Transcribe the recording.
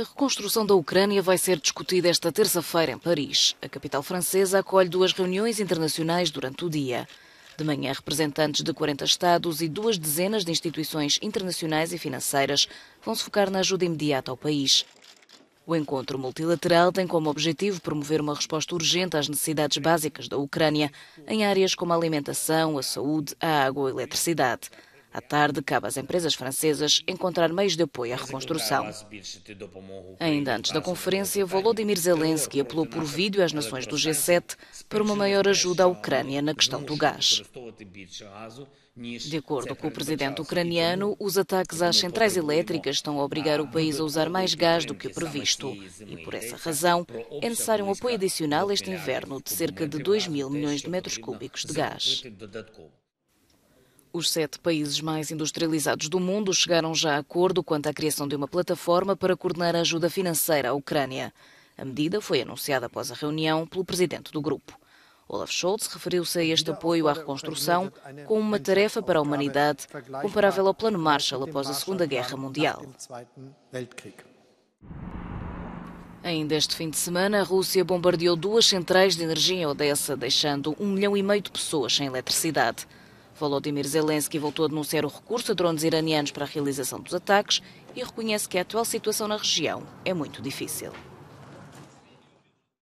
A reconstrução da Ucrânia vai ser discutida esta terça-feira em Paris. A capital francesa acolhe duas reuniões internacionais durante o dia. De manhã, representantes de 40 Estados e duas dezenas de instituições internacionais e financeiras vão se focar na ajuda imediata ao país. O encontro multilateral tem como objetivo promover uma resposta urgente às necessidades básicas da Ucrânia em áreas como a alimentação, a saúde, a água e a eletricidade. À tarde, cabe às empresas francesas encontrar meios de apoio à reconstrução. Ainda antes da conferência, Volodymyr Zelensky apelou por vídeo às nações do G7 para uma maior ajuda à Ucrânia na questão do gás. De acordo com o presidente ucraniano, os ataques às centrais elétricas estão a obrigar o país a usar mais gás do que o previsto. E por essa razão, é necessário um apoio adicional este inverno de cerca de 2 mil milhões de metros cúbicos de gás. Os sete países mais industrializados do mundo chegaram já a acordo quanto à criação de uma plataforma para coordenar a ajuda financeira à Ucrânia. A medida foi anunciada após a reunião pelo presidente do grupo. Olaf Scholz referiu-se a este apoio à reconstrução como uma tarefa para a humanidade comparável ao Plano Marshall após a Segunda Guerra Mundial. Ainda este fim de semana, a Rússia bombardeou duas centrais de energia em Odessa, deixando um milhão e meio de pessoas sem eletricidade. Volodymyr Zelensky voltou a denunciar o recurso a drones iranianos para a realização dos ataques e reconhece que a atual situação na região é muito difícil.